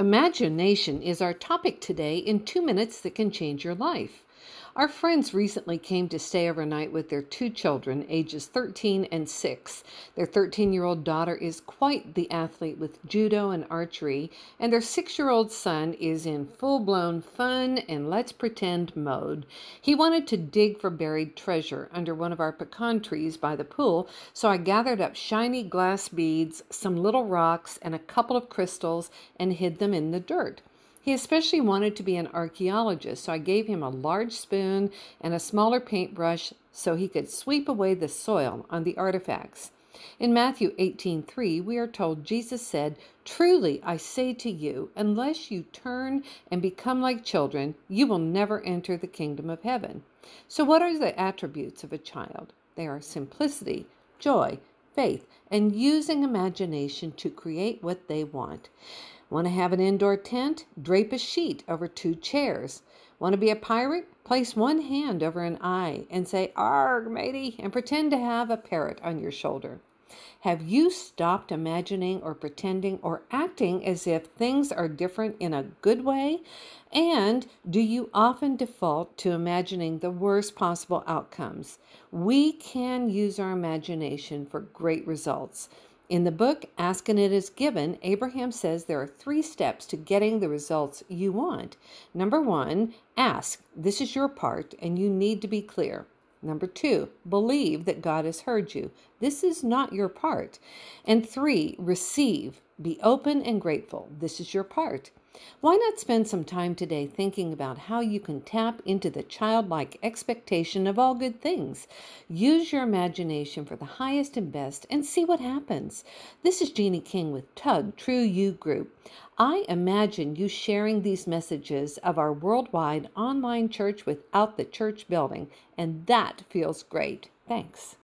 Imagination is our topic today in two minutes that can change your life. Our friends recently came to stay overnight with their two children, ages 13 and 6. Their 13 year old daughter is quite the athlete with judo and archery, and their six year old son is in full blown fun and let's pretend mode. He wanted to dig for buried treasure under one of our pecan trees by the pool, so I gathered up shiny glass beads, some little rocks, and a couple of crystals and hid them in the dirt. He especially wanted to be an archaeologist, so I gave him a large spoon and a smaller paintbrush so he could sweep away the soil on the artifacts. In Matthew 18:3, we are told Jesus said, "Truly I say to you, unless you turn and become like children, you will never enter the kingdom of heaven." So what are the attributes of a child? They are simplicity, joy, faith, and using imagination to create what they want. Want to have an indoor tent? Drape a sheet over two chairs. Want to be a pirate? Place one hand over an eye and say, Arg, matey, and pretend to have a parrot on your shoulder. Have you stopped imagining or pretending or acting as if things are different in a good way? And do you often default to imagining the worst possible outcomes? We can use our imagination for great results. In the book, Ask and It Is Given, Abraham says there are three steps to getting the results you want. Number one, ask. This is your part, and you need to be clear. Number two, believe that God has heard you. This is not your part. And three, receive. Be open and grateful. This is your part. Why not spend some time today thinking about how you can tap into the childlike expectation of all good things? Use your imagination for the highest and best and see what happens. This is Jeannie King with Tug True You Group. I imagine you sharing these messages of our worldwide online church without the church building, and that feels great. Thanks.